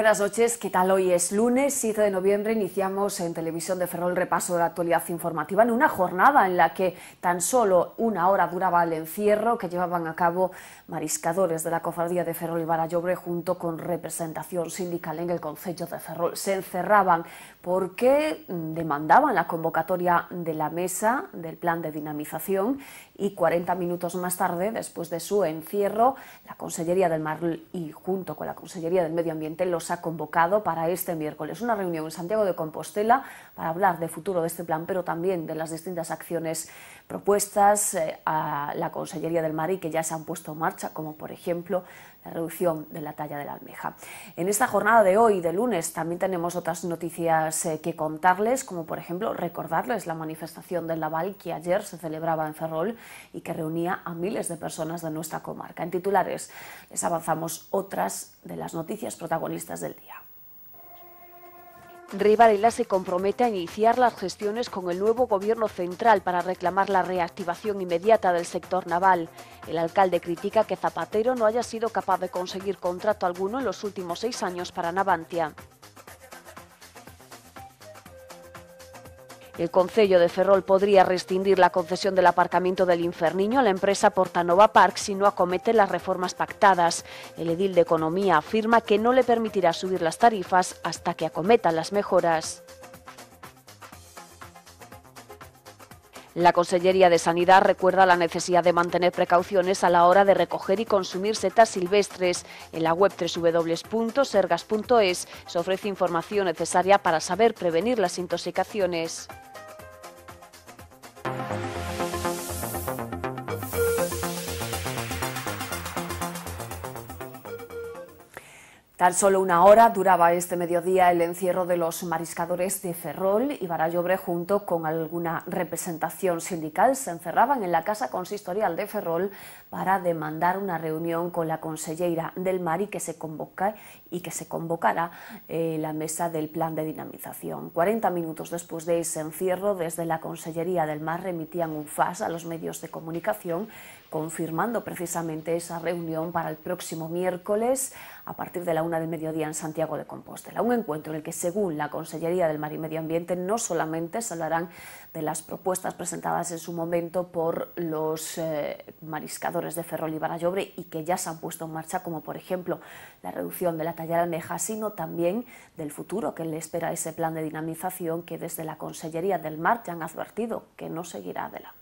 buenas noches, ¿qué tal? Hoy es lunes 7 de noviembre, iniciamos en Televisión de Ferrol el repaso de la actualidad informativa en una jornada en la que tan solo una hora duraba el encierro que llevaban a cabo mariscadores de la cofradía de Ferrol y Barallobre junto con representación sindical en el Consejo de Ferrol. Se encerraban porque demandaban la convocatoria de la mesa del plan de dinamización y 40 minutos más tarde, después de su encierro, la Consellería del Mar y junto con la Consellería del Medio Ambiente los ha convocado para este miércoles una reunión en Santiago de Compostela para hablar de futuro de este plan, pero también de las distintas acciones propuestas eh, a la Consellería del Mar y que ya se han puesto en marcha, como por ejemplo la reducción de la talla de la almeja. En esta jornada de hoy, de lunes, también tenemos otras noticias eh, que contarles, como por ejemplo recordarles la manifestación del Laval que ayer se celebraba en Ferrol y que reunía a miles de personas de nuestra comarca. En titulares les avanzamos otras de las noticias protagonistas del día. Rivarela se compromete a iniciar las gestiones con el nuevo gobierno central para reclamar la reactivación inmediata del sector naval. El alcalde critica que Zapatero no haya sido capaz de conseguir contrato alguno en los últimos seis años para Navantia. El Concello de Ferrol podría rescindir la concesión del aparcamiento del Inferniño a la empresa Portanova Park si no acomete las reformas pactadas. El edil de Economía afirma que no le permitirá subir las tarifas hasta que acometa las mejoras. La Consellería de Sanidad recuerda la necesidad de mantener precauciones a la hora de recoger y consumir setas silvestres. En la web www.sergas.es se ofrece información necesaria para saber prevenir las intoxicaciones. Tan solo una hora duraba este mediodía el encierro de los mariscadores de Ferrol y Barallobre junto con alguna representación sindical se encerraban en la Casa Consistorial de Ferrol para demandar una reunión con la consellera del mar y que se y que se convocara eh, la mesa del plan de dinamización. 40 minutos después de ese encierro, desde la Consellería del Mar remitían un FAS a los medios de comunicación confirmando precisamente esa reunión para el próximo miércoles a partir de la una del mediodía en Santiago de Compostela. Un encuentro en el que, según la Consellería del Mar y Medio Ambiente, no solamente se hablarán de las propuestas presentadas en su momento por los eh, mariscadores de Ferrol y Barallobre y que ya se han puesto en marcha, como por ejemplo la reducción de la talla de almeja, sino también del futuro que le espera ese plan de dinamización que desde la Consellería del Mar ya han advertido que no seguirá adelante.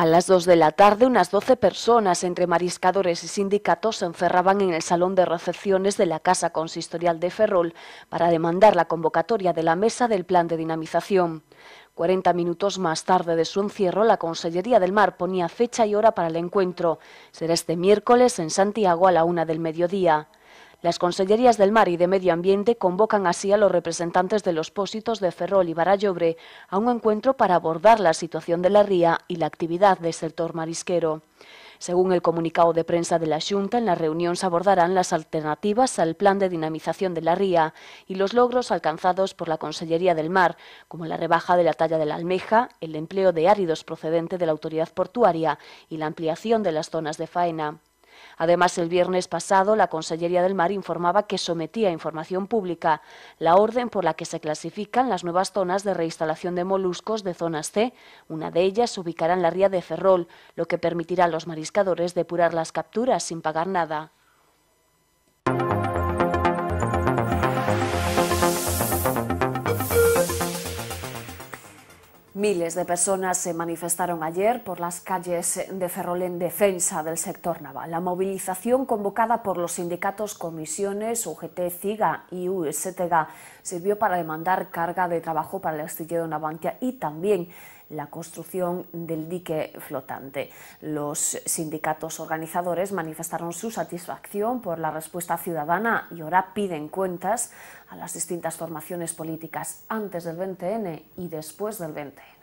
A las 2 de la tarde, unas 12 personas entre mariscadores y sindicatos se encerraban en el salón de recepciones de la Casa Consistorial de Ferrol para demandar la convocatoria de la mesa del plan de dinamización. 40 minutos más tarde de su encierro, la Consellería del Mar ponía fecha y hora para el encuentro. Será este miércoles en Santiago a la una del mediodía. Las Consellerías del Mar y de Medio Ambiente convocan así a los representantes de los pósitos de Ferrol y Barallobre a un encuentro para abordar la situación de la ría y la actividad del sector marisquero. Según el comunicado de prensa de la Junta, en la reunión se abordarán las alternativas al plan de dinamización de la ría y los logros alcanzados por la Consellería del Mar, como la rebaja de la talla de la almeja, el empleo de áridos procedente de la autoridad portuaria y la ampliación de las zonas de faena. Además, el viernes pasado, la Consellería del Mar informaba que sometía a información pública la orden por la que se clasifican las nuevas zonas de reinstalación de moluscos de zonas C. Una de ellas se ubicará en la ría de Ferrol, lo que permitirá a los mariscadores depurar las capturas sin pagar nada. Miles de personas se manifestaron ayer por las calles de Ferrol en defensa del sector naval. La movilización convocada por los sindicatos Comisiones, UGT, CIGA y USTGA sirvió para demandar carga de trabajo para el astillero Navantia y también la construcción del dique flotante. Los sindicatos organizadores manifestaron su satisfacción por la respuesta ciudadana y ahora piden cuentas a las distintas formaciones políticas antes del 20N y después del 20N.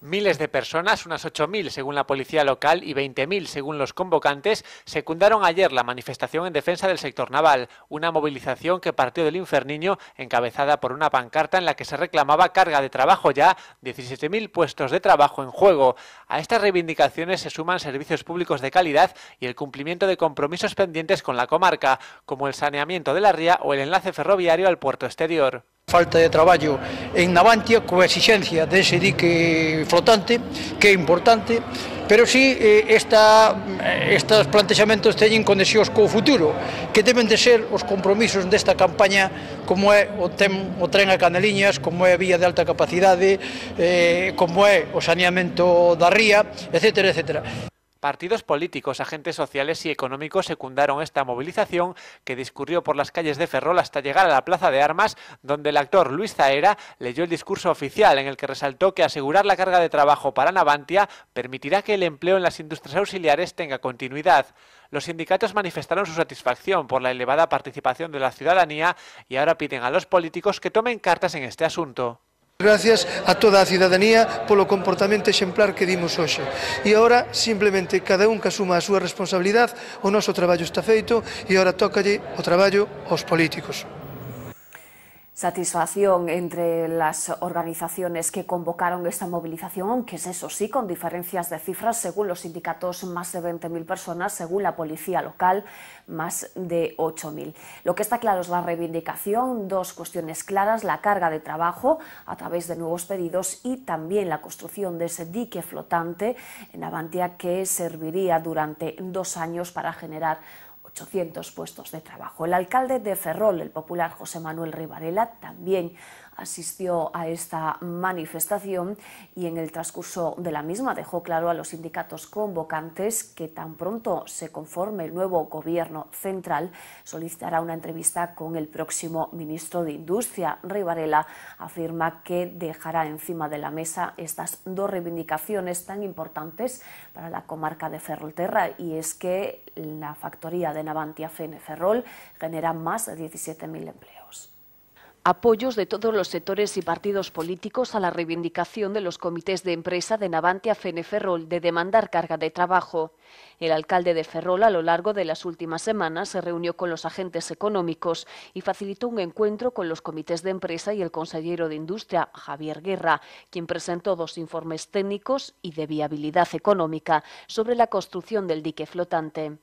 Miles de personas, unas 8.000 según la policía local y 20.000 según los convocantes, secundaron ayer la manifestación en defensa del sector naval, una movilización que partió del Inferniño encabezada por una pancarta en la que se reclamaba carga de trabajo ya, 17.000 puestos de trabajo en juego. A estas reivindicaciones se suman servicios públicos de calidad y el cumplimiento de compromisos pendientes con la comarca, como el saneamiento de la ría o el enlace ferroviario al puerto exterior. falta de traballo en Navantia coa exigencia dese dique flotante, que é importante, pero si sí, eh, esta, eh, estes plantexamentos teñen conexións co futuro, que deben de ser os compromisos desta campaña como é o, tem, o tren a Caneliñas, como é a vía de alta capacidade, eh, como é o saneamento da ría, etc. etc. Partidos políticos, agentes sociales y económicos secundaron esta movilización que discurrió por las calles de Ferrol hasta llegar a la Plaza de Armas, donde el actor Luis Zaera leyó el discurso oficial en el que resaltó que asegurar la carga de trabajo para Navantia permitirá que el empleo en las industrias auxiliares tenga continuidad. Los sindicatos manifestaron su satisfacción por la elevada participación de la ciudadanía y ahora piden a los políticos que tomen cartas en este asunto. Gracias a toda a cidadanía polo comportamento exemplar que dimos hoxe. E agora, simplemente, cada un que asuma a súa responsabilidade, o noso traballo está feito e agora tócalle o traballo aos políticos. satisfacción entre las organizaciones que convocaron esta movilización, aunque es eso sí, con diferencias de cifras. Según los sindicatos, más de 20.000 personas, según la policía local, más de 8.000. Lo que está claro es la reivindicación, dos cuestiones claras, la carga de trabajo a través de nuevos pedidos y también la construcción de ese dique flotante en Avantia que serviría durante dos años para generar 800 puestos de trabajo. El alcalde de Ferrol, el popular José Manuel Rivarela, también asistió a esta manifestación y en el transcurso de la misma dejó claro a los sindicatos convocantes que tan pronto se conforme el nuevo gobierno central solicitará una entrevista con el próximo ministro de Industria. Rivarela afirma que dejará encima de la mesa estas dos reivindicaciones tan importantes para la comarca de Ferrolterra y es que la factoría de Navantia Fene Ferrol genera más de 17.000 empleos apoyos de todos los sectores y partidos políticos a la reivindicación de los comités de empresa de Navantia Feneferrol de demandar carga de trabajo. El alcalde de Ferrol a lo largo de las últimas semanas se reunió con los agentes económicos y facilitó un encuentro con los comités de empresa y el consejero de Industria, Javier Guerra, quien presentó dos informes técnicos y de viabilidad económica sobre la construcción del dique flotante.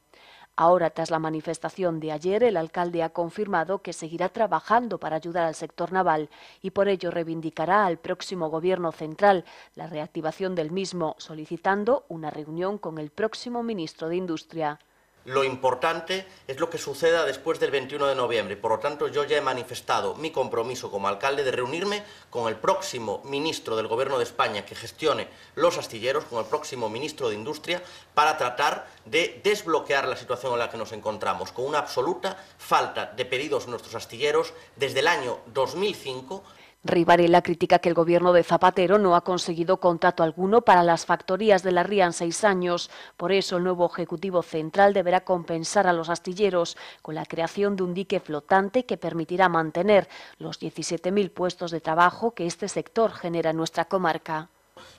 Ahora, tras la manifestación de ayer, el alcalde ha confirmado que seguirá trabajando para ayudar al sector naval y por ello reivindicará al próximo Gobierno central la reactivación del mismo, solicitando una reunión con el próximo ministro de Industria. Lo importante es lo que suceda después del 21 de noviembre. Por lo tanto, yo ya he manifestado mi compromiso como alcalde de reunirme con el próximo ministro del Gobierno de España que gestione los astilleros, con el próximo ministro de Industria, para tratar de desbloquear la situación en la que nos encontramos, con una absoluta falta de pedidos en nuestros astilleros desde el año 2005 la critica que el gobierno de Zapatero no ha conseguido contrato alguno para las factorías de la Ría en seis años. Por eso, el nuevo Ejecutivo Central deberá compensar a los astilleros con la creación de un dique flotante que permitirá mantener los 17.000 puestos de trabajo que este sector genera en nuestra comarca.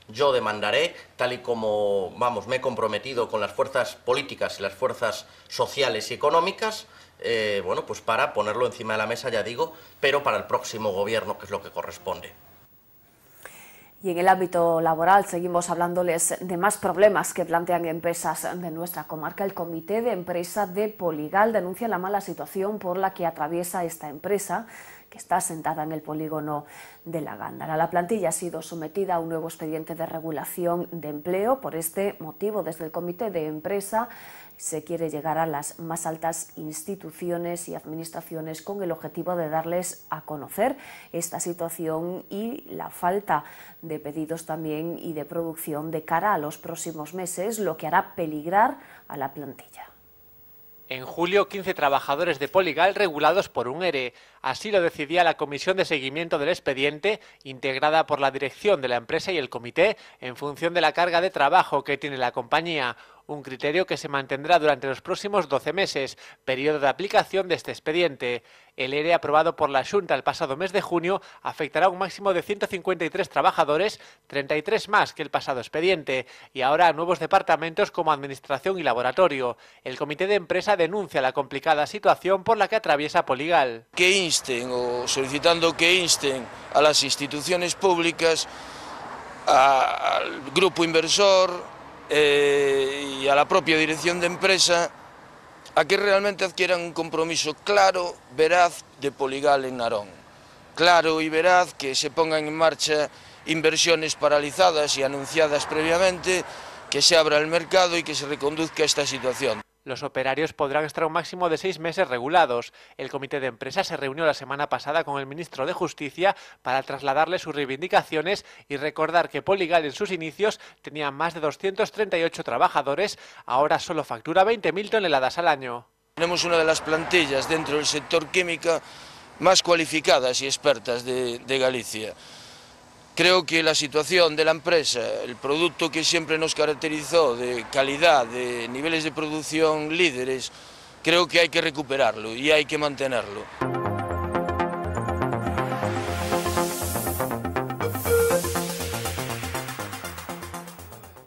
Yo demandaré, tal y como vamos, me he comprometido con las fuerzas políticas y las fuerzas sociales y económicas, eh, bueno, pues para ponerlo encima de la mesa, ya digo, pero para el próximo gobierno, que es lo que corresponde. Y en el ámbito laboral seguimos hablándoles de más problemas que plantean empresas de nuestra comarca. El comité de empresa de Poligal denuncia la mala situación por la que atraviesa esta empresa que está sentada en el polígono de la Gándara. La plantilla ha sido sometida a un nuevo expediente de regulación de empleo. Por este motivo, desde el Comité de Empresa se quiere llegar a las más altas instituciones y administraciones con el objetivo de darles a conocer esta situación y la falta de pedidos también y de producción de cara a los próximos meses, lo que hará peligrar a la plantilla. En julio, 15 trabajadores de Poligal regulados por un ERE. Así lo decidía la Comisión de Seguimiento del Expediente, integrada por la dirección de la empresa y el comité, en función de la carga de trabajo que tiene la compañía un criterio que se mantendrá durante los próximos 12 meses, periodo de aplicación de este expediente. El ERE e, aprobado por la Junta el pasado mes de junio afectará a un máximo de 153 trabajadores, 33 más que el pasado expediente, y ahora a nuevos departamentos como Administración y Laboratorio. El Comité de Empresa denuncia la complicada situación por la que atraviesa Poligal. insten o solicitando que insten a las instituciones públicas, a, al grupo inversor eh, y a la propia dirección de empresa a que realmente adquieran un compromiso claro, veraz de Poligal en Narón. Claro y veraz que se pongan en marcha inversiones paralizadas y anunciadas previamente, que se abra el mercado y que se reconduzca esta situación. Los operarios podrán estar un máximo de seis meses regulados. El Comité de Empresa se reunió la semana pasada con el ministro de Justicia para trasladarle sus reivindicaciones y recordar que Poligal en sus inicios tenía más de 238 trabajadores, ahora solo factura 20.000 toneladas al año. Tenemos una de las plantillas dentro del sector química más cualificadas y expertas de Galicia. Creo que la situación de la empresa, el producto que siempre nos caracterizó de calidad, de niveles de producción líderes, creo que hay que recuperarlo y hay que mantenerlo.